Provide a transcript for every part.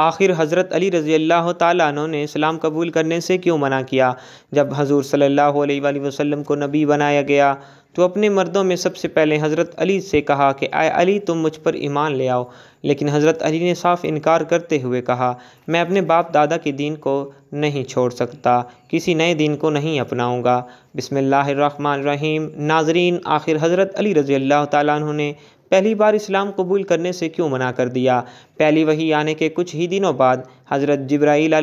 आखिर हज़रत अली रज़ी अल्लाह तु ने इस्लाम कबूल करने से क्यों मना किया जब हजूर सल्लल्लाहु अलैहि वसल्लम को नबी बनाया गया तो अपने मर्दों में सबसे पहले हज़रत अली से कहा कि आए अली तुम मुझ पर ईमान ले आओ लेकिन हज़रत अली ने साफ इनकार करते हुए कहा मैं अपने बाप दादा के दीन को नहीं छोड़ सकता किसी नए दिन को नहीं अपनाऊंगा रहीम नाजरीन आखिर हज़रत अली रज़ी अल्लाह तु ने पहली बार इस्लाम कबूल करने से क्यों मना कर दिया पहली वही आने के कुछ ही दिनों बाद हज़रत जब्राईल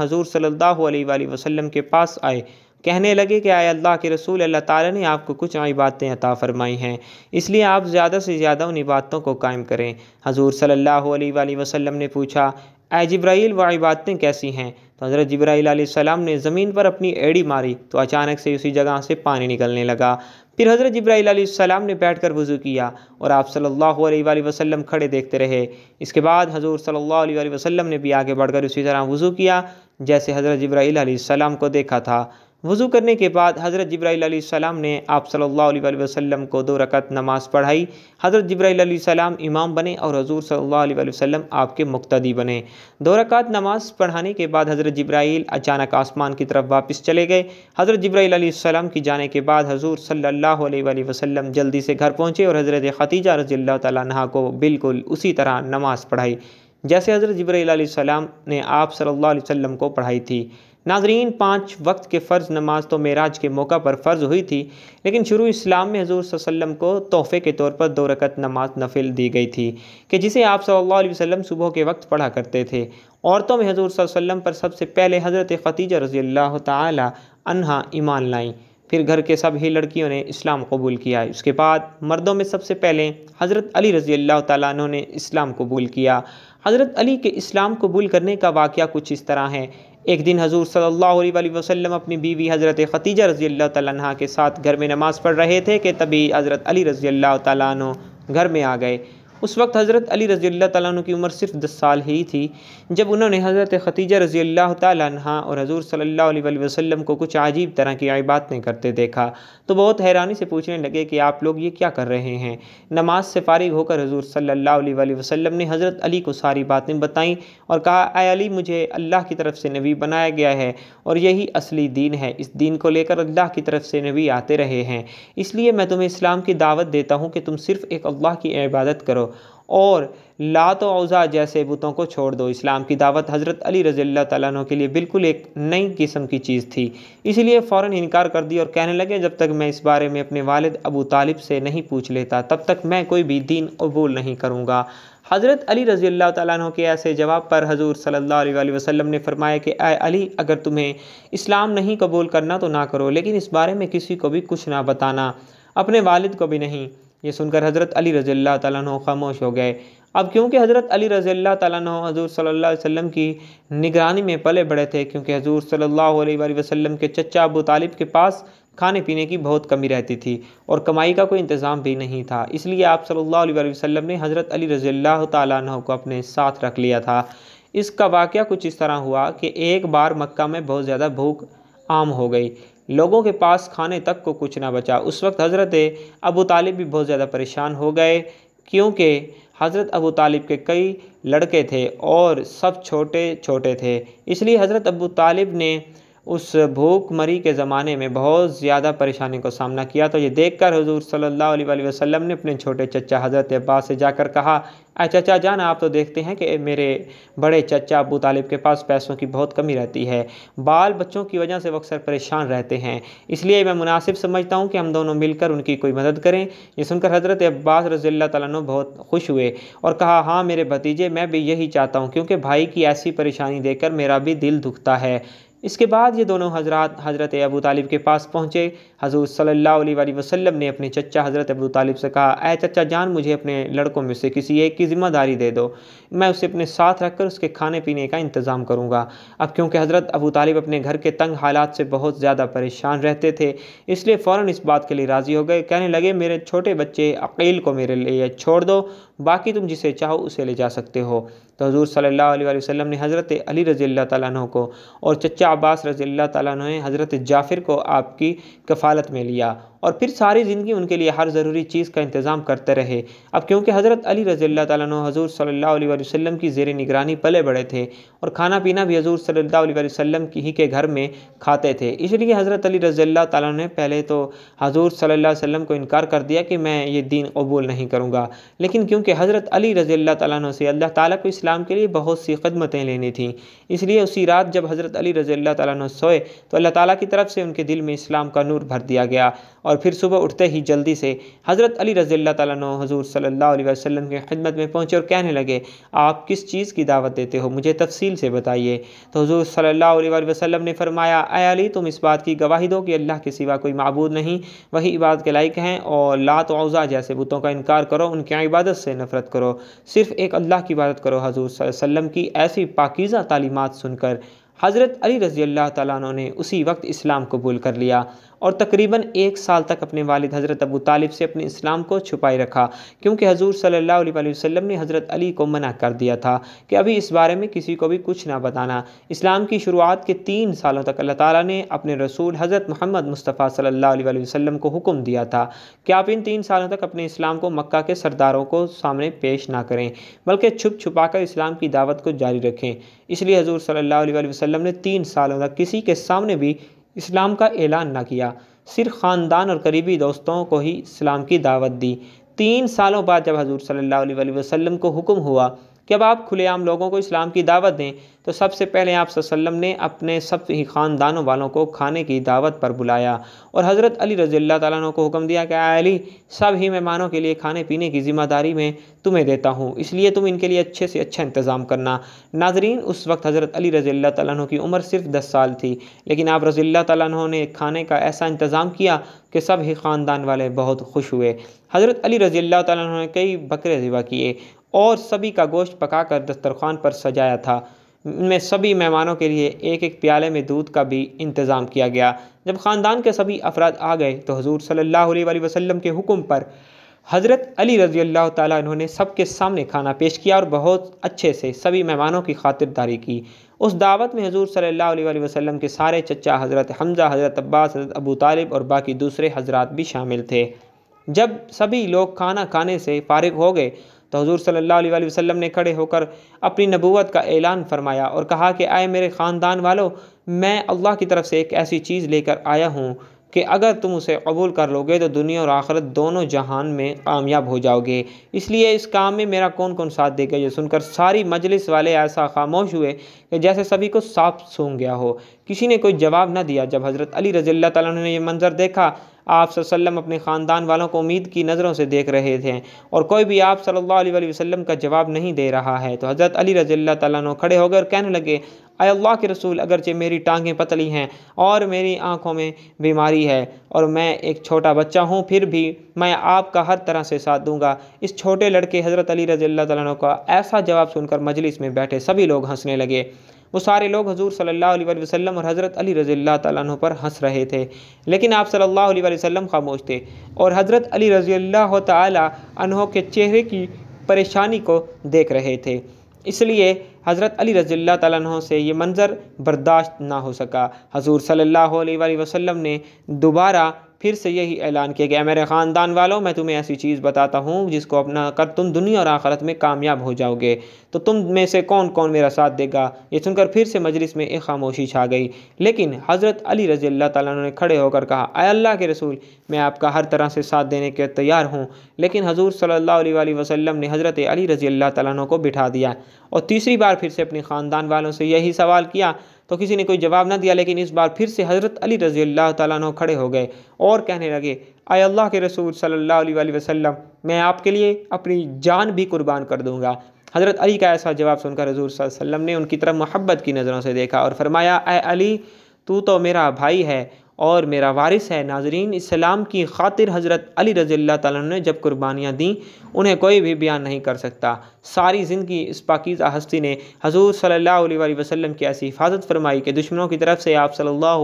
हजूर सल्लल्लाहु अलैहि वसल्लम के पास आए कहने लगे कि आए अल्लाह के रसूल अल्लाह ताला ने आपको कुछ बातें अता फ़रमाई हैं इसलिए आप ज़्यादा से ज़्यादा उन बातों को कायम करें हजूर सल्लल्लाहु अलैहि वसल्लम ने पूछा जब्राइल व इबादतें कैसी हैं तो हज़रत जब्राईल ने ज़मीन पर अपनी एड़ी मारी तो अचानक से उसी जगह से पानी निकलने लगा फिर हज़रत जब्राईल ने बैठ कर वज़ू किया और आप सल्लल्लाहु वसलम खड़े देखते रहे इसके बाद हजूर सल्ला वसलम ने भी आगे बढ़कर उसी तरह वज़ू किया जैसे हज़रत जब्राईल सलाम को देखा था वज़ू करने के बाद हज़रत जब्राईसम ने आप सल्लल्लाहु अलैहि वसल्लम को दो रकत नमाज़ पढ़ाई हज़रत जब्राईसम इमाम बने और हजूर सल्लल्लाहु अलैहि वसल्लम आपके मुक्तदी बने दो रकत नमाज़ पढ़ाने के बाद हज़रत जब्राईल अचानक आसमान की तरफ वापस चले गए हज़रत जब्राईसम की जाने के बाद हजूर सल्ला वसलम जल्दी से घर पहुँचे और हज़रत ख़तीजा रजील्ला तह को बिल्कुल उसी तरह नमाज़ पढ़ाई जैसे हज़रत जब्राईसम ने आप सल्ला वसम को पढ़ाई थी नाजरीन पाँच वक्त के फ़र्ज़ नमाज तो मेराज के मौका पर फ़र्ज़ हुई थी लेकिन शुरू इस्लाम में हजूर वसम को तोहफ़े के तौर पर दो रकत नमाज नफिल दी गई थी कि जिसे आप सल्लल्लाहु अलैहि वसल्लम सुबह के वक्त पढ़ा करते थे औरतों में हजूर वसम पर सबसे पहले हज़रत ख़तीजा रज़ी अल्लाह तहा ईमान लाई फिर घर के सभी लड़कियों ने इस्लाम कबूल किया उसके बाद मर्दों में सबसे पहले हज़रत अली रज़ी अल्लाह तु ने इस्लाम कबूल किया हज़रत अली के इस्लाम कबूल करने का वाक़ कुछ इस तरह है एक दिन हजूर सल्लल्लाहु अलैहि वसल्लम अपनी बीवी हज़रत ख़तीजा रज़ी अल्लाह तह के साथ घर में नमाज़ पढ़ रहे थे कि तभी हज़रत अली रज़ी अल्लाह तु घर में आ गए उस वक्त हज़रत अली रज़ी अल्लाह तु की उम्र सिर्फ दस साल ही थी जब उन्होंने हज़रत ख़तीजा रज़ी अल्लाह तहा और हजूर सल्ला वसम को कुछ अजीब तरह की आईबातें करते देखा तो बहुत हैरानी से पूछने लगे कि आप लोग ये क्या कर रहे हैं नमाज से फारिग होकर हजूर सल्ला वसम ने हज़रत अली को सारी बातें बताईं और कहा आए अली मुझे अल्लाह की तरफ से नबी बनाया गया है और यही असली दीन है इस दीन को लेकर अल्लाह की तरफ से नबी आते रहे हैं इसलिए मैं तुम्हें इस्लाम की दावत देता हूँ कि तुम सिर्फ़ एक अल्लाह की इबादत करो और लात अवज़ा जैसे बुतों को छोड़ दो इस्लाम की दावत हज़रत अली रज़ील्ला तैन के लिए बिल्कुल एक नई किस्म की चीज़ थी इसलिए फ़ौर इनकार कर दी और कहने लगे जब तक मैं इस बारे में अपने वालद अबू तालिब से नहीं पूछ लेता तब तक मैं कोई भी दीन कबूल नहीं करूँगा हज़रत अली रज़ी अल्लाह तु के ऐसे जवाब पर हजूर सल्ला वसलम ने फरमाया कि अली अगर तुम्हें इस्लाम नहीं कबूल करना तो ना करो लेकिन इस बारे में किसी को भी कुछ ना बताना अपने वालद को भी नहीं ये सुनकर हज़रत अली रज़ील्ला तैन खामोश हो गए अब क्योंकि हज़रत अली रज़ील्ला तैन हजूर सल्ला वसम की निगरानी में पले बड़े थे क्योंकि हजूर सल्ला वसम के चचा अबू तालिब के पास खाने पीने की बहुत कमी रहती थी और कमाई का कोई इंतज़ाम भी नहीं था इसलिए आप सल्ला वसम ने हज़रत अली रज़ील्ला तैन को अपने साथ रख लिया था इसका वाक़ कुछ इस तरह हुआ कि एक बार मक्का में बहुत ज़्यादा भूख आम हो गई लोगों के पास खाने तक को कुछ ना बचा उस वक्त हज़रत अबू तालिब भी बहुत ज़्यादा परेशान हो गए क्योंकि हज़रत अबू तालिब के कई लड़के थे और सब छोटे छोटे थे इसलिए हज़रत अबू तालिब ने उस भूखमरी के ज़माने में बहुत ज़्यादा परेशानी का सामना किया तो ये देखकर हुजूर सल्लल्लाहु अलैहि वसल्लम ने अपने छोटे चचा हज़रत अब्बास से जाकर कहा अः चचा जान आप तो देखते हैं कि मेरे बड़े चचा अबू तालिब के पास पैसों की बहुत कमी रहती है बाल बच्चों की वजह से वो अक्सर परेशान रहते हैं इसलिए मैं मुनासिब समझता हूँ कि हम दोनों मिलकर उनकी कोई मदद करें ये सुनकर हज़रत अब्बास रजील्ला तु बहुत खुश हुए और कहा हाँ मेरे भतीजे मैं भी यही चाहता हूँ क्योंकि भाई की ऐसी परेशानी देखकर मेरा भी दिल दुखता है इसके बाद ये दोनों हजरत हज़रत अबू तालिब के पास पहुँचे हजूर सल्ला वसलम ने अपने चचा हज़रत अबू तालिब से कहा अः चचा जान मुझे अपने लड़कों में से किसी एक की ज़िम्मेदारी दे दो मैं उसे अपने साथ रखकर उसके खाने पीने का इंतज़ाम करूँगा अब क्योंकि हज़रत अबू तालिब अपने घर के तंग हालात से बहुत ज़्यादा परेशान रहते थे इसलिए फ़ौर इस बात के लिए राज़ी हो गए कहने लगे मेरे छोटे बच्चे अकील को मेरे लिए छोड़ दो बाकी तुम जिसे चाहो उसे ले जा सकते हो तो हजूर सल्ला वसम ने हज़रत अली रज़ी तैन को और चचा अब्बास रज़ी तैन ने हज़रत जाफ़िर को आपकी कफ़ालत में लिया और फिर सारी ज़िंदगी उनके लिए हर ज़रूरी चीज़ का इंतज़ाम करते रहे अब क्योंकि हज़रत अली रज़ी तजूर हज़ूर सल्ला वसम की जेर निगरानी पले बड़े थे और खाना पीना भी हज़ूर सल्ला वसम की ही के घर में खाते थे इसलिए हज़रत अली रज़ी ने पहले तो हज़ूर सल्ला वसम को इनकार कर दिया कि मैं ये दीन कबूल नहीं करूँगा लेकिन क्योंकि हज़रत अली रज़ी तु से अल्लाह ताली को इस्लाम के लिए बहुत सी खदमतें लेनी थी इसलिए उसी रात जब हज़रत अली रज़ी तु सोए तो अल्लाह ताली की तरफ से उनके दिल में इस्लाम का नूर भर दिया गया और फिर सुबह उठते ही जल्दी से हज़रत अली रज़ी तु हज़ूर सल्ला वसम की खिदमत में पहुँचे और कहने लगे आप किस चीज़ की दावत देते हो मुझे तफसील से बताइए तो हज़ूर सल्ला वसम ने फरमाया अली तुम इस बात की गवाही दो कि अल्लाह के सिवा कोई मबूद नहीं वही इबादत के लायक हैं और लात औज़ा जैसे बुतों का इनकार करो उनके इबादत से नफरत करो सिर्फ़ एक अल्लाह की इबादत करो हजूर वसम की ऐसी पाकिज़ा तालीमत सुनकर हज़रत अली रज़ी अल्लाह तु उसी वक्त इस्लाम कबूल कर लिया और तकरीबन एक साल तक अपने वालिद हज़रत अबू तालिब से अपने इस्लाम को छुपाए रखा क्योंकि हजूर सल्ला वसम ने हज़रत अली को मना कर दिया था कि अभी इस बारे में किसी को भी कुछ ना बताना इस्लाम की शुरुआत के तीन सालों तक अल्लाह ताली ने अपने रसूल हज़रत मोहम्मद मुस्तफ़ा सल्ला वसम को हुक्म दिया था कि आप इन तीन सालों तक अपने इस्लाम को मक्का के सरदारों को सामने पेश ना करें बल्कि छुप छुपा कर इस्लाम की दावत को जारी रखें इसलिए हजूर सल्ला वसम ने तीन सालों तक किसी के सामने भी इस्लाम का ऐलान न किया सिर्फ ख़ानदान और करीबी दोस्तों को ही इस्लाम की दावत दी तीन सालों बाद जब हजूर सल्ला वसम को हुक्म हुआ कि अब आप खुलेआम लोगों को इस्लाम की दावत दें तो सबसे पहले आप वसल्लम ने अपने सब ही ख़ानदानों वालों को खाने की दावत पर बुलाया और हज़रत अली रजील्ला तैन को हुक्म दिया कि अली सब ही मेहमानों के लिए खाने पीने की ज़िम्मेदारी में तुम्हें देता हूँ इसलिए तुम इनके लिए अच्छे से अच्छा इंतज़ाम करना नाजरीन उस वक्त हज़रत अली रजील्ला तैन की उम्र सिर्फ दस साल थी लेकिन आप रजील्ला तु ने खाने का ऐसा इंतज़ाम किया कि सब ही ख़ानदान वाले बहुत खुश हुए हज़रत अली रजील्ला तैन ने कई बकरे ज़िबा किए और सभी का गोश्त पका कर दस्तरखान पर सजाया था में सभी मेहमानों के लिए एक एक प्याले में दूध का भी इंतज़ाम किया गया जब ख़ानदान के सभी अफराद आ गए तो हजूर सल्ला वसलम के हुक्म पर हज़रत अली रज़ी अल्लाह ताला इन्होंने सबके सामने खाना पेश किया और बहुत अच्छे से सभी मेहमानों की खातिरदारी की उस दावत में हजूर सल्ला वसलम के सारे चचा हज़रत हमज़ा हज़रत अब्बास हज़रत अबू तालिब और बाकी दूसरे हजरात भी शामिल थे जब सभी लोग खाना खाने से फारग हो गए तो हजूर सल्ला वसम ने खड़े होकर अपनी नबूत का ऐलान फरमाया और कहा कि आए मेरे ख़ानदान वालों मैं अल्लाह की तरफ से एक ऐसी चीज़ लेकर आया हूँ कि अगर तुम उसे कबूल कर लोगे तो दुनिया और आखिरत दोनों जहान में कामयाब हो जाओगे इसलिए इस काम में मेरा कौन कौन साथ देगा ये सुनकर सारी मजलिस वाले ऐसा खामोश हुए कि जैसे सभी को सांप सूंघ गया हो किसी ने कोई जवाब ना दिया जब हज़रत अली रज़ी ने यह मंज़र देखा आप अपने ख़ानदान वालों को उम्मीद की नज़रों से देख रहे थे और कोई भी आप सल्ला वसम का जवाब नहीं दे रहा है तो हज़रत अली रजील्ला तैन खड़े हो गए और कहने लगे अय अल्लाह के रसूल अगरचे मेरी टांगें पतली हैं और मेरी आँखों में बीमारी है और मैं एक छोटा बच्चा हूँ फिर भी मैं आपका हर तरह से साथ दूंगा इस छोटे लड़के हज़रत अली रजील्ला तु का ऐसा जवाब सुनकर मजलिस में बैठे सभी लोग हंसने लगे वो सारे लोग हजूर सल्ला वसलम और हज़रत अली रज़ी तन पर हंस रहे थे लेकिन आप सल्ला वसम खामोश थे और हज़रत अली रज़ी तहों के चेहरे की परेशानी को देख रहे थे इसलिए हज़रत अली रजील्ला तह से ये मंज़र बर्दाश्त ना हो सका हजूर सल्ला वसम ने दोबारा फिर से यही ऐलान किया गया मेरे ख़ानदान वालों मैं तुम्हें ऐसी चीज़ बताता हूँ जिसको अपना कर तुम दुनिया और आखरत में कामयाब हो जाओगे तो तुम में से कौन कौन मेरा साथ देगा ये सुनकर फिर से मजलिस में एक खामोशी छा गई लेकिन हज़रत अली रज़ी अल्लाह तला ने खड़े होकर कहा अल्लाह के रसूल मैं आपका हर तरह से साथ देने के तैयार हूँ लेकिन हजूर सल्ला वसलम ने हज़रत अली रज़ी अल्लाह तला को बिठा दिया और तीसरी बार फिर से अपने ख़ानदान वालों से यही सवाल किया तो किसी ने कोई जवाब ना दिया लेकिन इस बार फिर से हज़रत अली रज़ी अल्लाह तु खड़े हो गए और कहने लगे आए अल्लाह के रसूल सल्ला वसलम मैं आपके लिए अपनी जान भी कुर्बान कर दूँगा हज़रत अली का ऐसा जवाब सुनकर हजूर वसम ने उनकी तरफ मोहब्बत की नज़रों से देखा और फरमाया अली तू तो मेरा भाई है और मेरा वारिस है नाजरीन इस्लाम की खातिर हज़रत अली रज़ी तुम ने जब कुर्बानियाँ दी उन्हें कोई भी बयान नहीं कर सकता सारी ज़िंदगी इस पाकिज़ा हस्ती ने हजूर सल्ला वसम की ऐसी हिफाजत फरमाई कि दुश्मनों की तरफ से आप सल्ला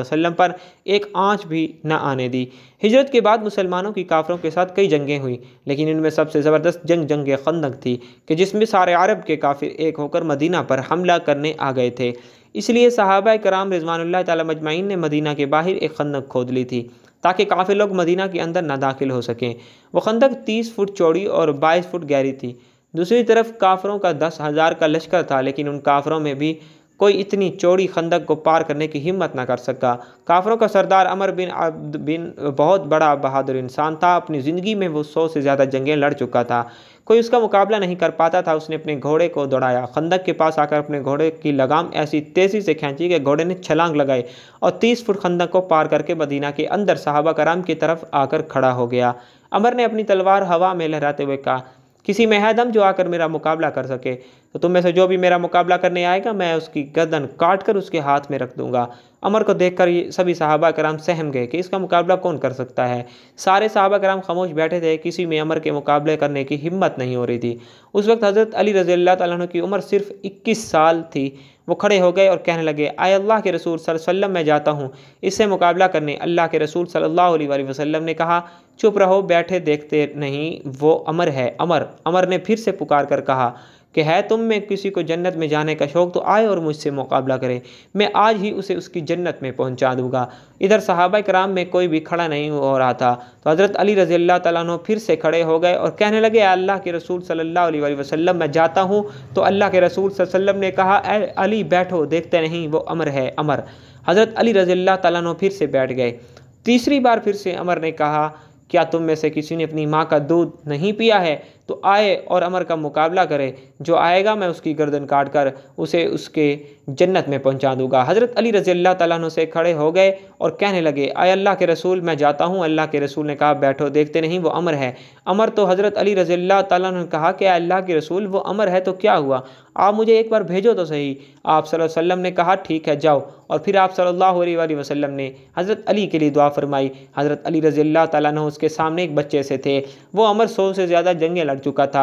वसम पर एक आँच भी न आने दी हिजरत के बाद मुसलमानों की काफ़रों के साथ कई जंगें हुई लेकिन इनमें सबसे ज़बरदस्त जंग जंग खंदक थी कि जिसमें सारे अरब के काफिर एक होकर मदीना पर हमला करने आ गए थे इसलिए सहाबा कराम रिजवानल्ला तजमाइन ने मदीना के बाहर एक खंदक खोद ली थी ताकि काफ़ी लोग मदीना के अंदर ना दाखिल हो सकें वह खंदक तीस फुट चौड़ी और बाईस फुट गहरी थी दूसरी तरफ काफरों का दस हज़ार का लश्कर था लेकिन उन काफरों में भी कोई इतनी चौड़ी खंदक को पार करने की हिम्मत ना कर सका काफरों का सरदार अमर बिन अब्द बिन बहुत बड़ा बहादुर इंसान था अपनी ज़िंदगी में वो सौ से ज़्यादा जंगें लड़ चुका था कोई उसका मुकाबला नहीं कर पाता था उसने अपने घोड़े को दौड़ाया खंदक के पास आकर अपने घोड़े की लगाम ऐसी तेज़ी से खींची कि घोड़े ने छलांग लगाई और तीस फुट खंदक को पार करके मदीना के अंदर साहबा कराम की तरफ आकर खड़ा हो गया अमर ने अपनी तलवार हवा में लहराते हुए कहा किसी में दम जो आकर मेरा मुकाबला कर सके तो तुम में से जो भी मेरा मुकाबला करने आएगा मैं उसकी गर्दन काट कर उसके हाथ में रख दूंगा अमर को देख कर सभी साहबा कराम सहम गए कि इसका मुकाबला कौन कर सकता है सारे साहबा कराम खामोश बैठे थे किसी में अमर के मुकाबले करने की हिम्मत नहीं हो रही थी उस वक्त हज़रत अली रज़ी अल्लाह की उम्र सिर्फ इक्कीस साल थी वो खड़े हो गए और कहने लगे आए अल्लाह के रसूल वसल्लम मैं जाता हूँ इससे मुकाबला करने अल्लाह के रसूल सल्लल्लाहु अलैहि वसल्लम ने कहा चुप रहो बैठे देखते नहीं वो अमर है अमर अमर ने फिर से पुकार कर कहा कि है तुम में किसी को जन्नत में जाने का शौक़ तो आए और मुझसे मुकाबला करें मैं आज ही उसे उसकी जन्नत में पहुंचा दूंगा इधर सहाबा कराम में कोई भी खड़ा नहीं हो रहा था तो हज़रत अली रज़ी अल्लाह तु फिर से खड़े हो गए और कहने लगे अल्लाह के रसूल अलैहि वसल्लम मैं जाता हूँ तो अल्लाह के रसूल वसम ने कहा अली बैठो देखते नहीं वो अमर है अमर हज़रत अली रज़ील्ला तु फिर से बैठ गए तीसरी बार फिर से अमर ने कहा क्या तुम में से किसी ने अपनी माँ का दूध नहीं पिया है तो आए और अमर का मुकाबला करे जो आएगा मैं उसकी गर्दन काट कर उसे उसके जन्नत में पहुंचा दूंगा हज़रत अली रज़ी अल्लाह से खड़े हो गए और कहने लगे आए अल्लाह के रसूल मैं जाता हूँ अल्लाह के रसूल ने कहा बैठो देखते नहीं वो अमर है अमर तो हज़रत अली रज़ी अल्लाह ने कहा कि अल्लाह के रसूल वो अमर है तो क्या हुआ आप मुझे एक बार भेजो तो सही आप सल्लम ने कहा ठीक है जाओ और फिर आप सल्लल्लाहु अलैहि वसल्लम ने हज़रत अली के लिए दुआ फरमाई हज़रत अली रज़ील्ला अल्लाह तैन उसके सामने एक बच्चे से थे वो अमर सौ से ज़्यादा जंगें लड़ लग चुका था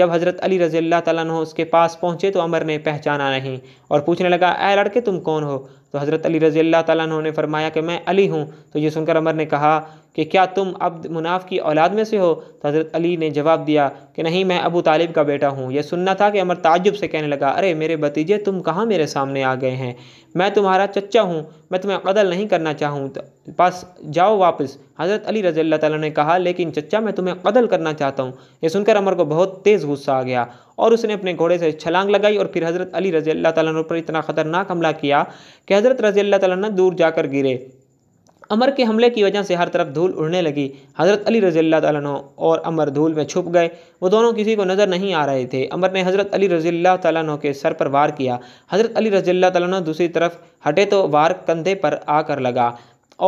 जब हज़रत अली रज़ी अल्लाह उसके पास पहुँचे तो अमर ने पहचाना नहीं और पूछने लगा ए लड़के तुम कौन हो तो हज़रत अली रज़ी अल्लाह ताला ने फरमाया कि मैं अली हूँ तो ये सुनकर अमर ने कहा कि क्या तुम अब मुनाफ की औलाद में से हो तो हज़रत अली ने जवाब दिया कि नहीं मैं अबू तालिब का बेटा हूँ यह सुनना था कि अमर ताजुब से कहने लगा अरे मेरे भतीजे तुम कहाँ मेरे सामने आ गए हैं मैं तुम्हारा चच्चा हूँ मैं तुम्हें अदल नहीं करना चाहूँ तो पास जाओ वापस हज़रत अली रज़ी अल्लाह ताला ने कहा लेकिन चच्चा मैं तुम्हें अदल करना चाहता हूँ यह सुनकर अमर को बहुत तेज़ गुस्सा आ गया और उसने अपने घोड़े से छलांग लगाई और फिर हज़रत अली रजी अल्लाह तन पर इतना ख़तरनाक हमला किया कि हज़रत रजी अल्लाह तन दूर जाकर गिरे अमर के हमले की वजह से हर तरफ धूल उड़ने लगी हज़रत अली अल्लाह तु और अमर धूल में छुप गए वो दोनों किसी को नज़र नहीं आ रहे थे अमर ने हज़रत अली रजील्ला तु के सर पर वार किया हज़रत अली अल्लाह तु दूसरी तरफ हटे तो वार कंधे पर आकर लगा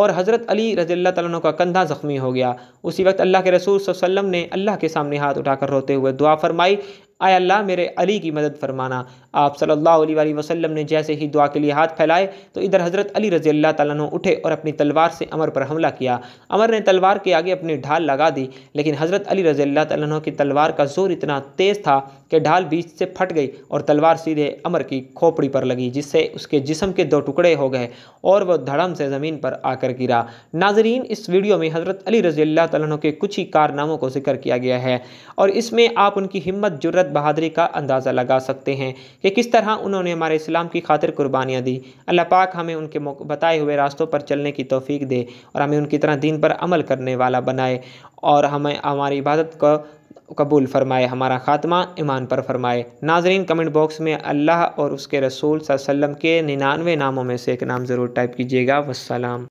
और हज़रत अली रजील्ला तु का कंधा ज़ख्मी हो गया उसी वक्त अल्लाह के रसूल वसम ने अल्लाह के सामने हाथ उठाकर रोते हुए दुआ फरमाई आए अल्लाह मेरे अली की मदद फरमाना आप सल्लल्लाहु अलैहि वसल्लम ने जैसे ही दुआ के लिए हाथ फैलाए तो इधर हज़रत अली रज़ी अल्लाह तु उठे और अपनी तलवार से अमर पर हमला किया अमर ने तलवार के आगे अपनी ढाल लगा दी लेकिन हज़रत अली रज़ी अल्लाह तु की तलवार का जोर इतना तेज़ था कि ढाल बीच से फट गई और तलवार सीधे अमर की खोपड़ी पर लगी जिससे उसके जिसम के दो टुकड़े हो गए और वह धड़म से ज़मीन पर आकर गिरा नाजरीन इस वीडियो में हज़रत अली रज़ी अल्लाह तु के कुछ ही कारनामों को जिक्र किया गया है और इसमें आप उनकी हिम्मत जुर्रत इज्जत बहादरी का अंदाज़ा लगा सकते हैं कि किस तरह उन्होंने हमारे इस्लाम की खातिर कुर्बानियाँ दी अल्लाह पाक हमें उनके बताए हुए रास्तों पर चलने की तोफ़ी दे और हमें उनकी तरह दीन पर अमल करने वाला बनाए और हमें हमारी इबादत को कबूल फरमाए हमारा ख़ात्मा ईमान पर फरमाए नाजरीन कमेंट बॉक्स में अल्लाह और उसके रसूल सल्लम के निन्यानवे नामों में से एक नाम ज़रूर टाइप कीजिएगा वसलाम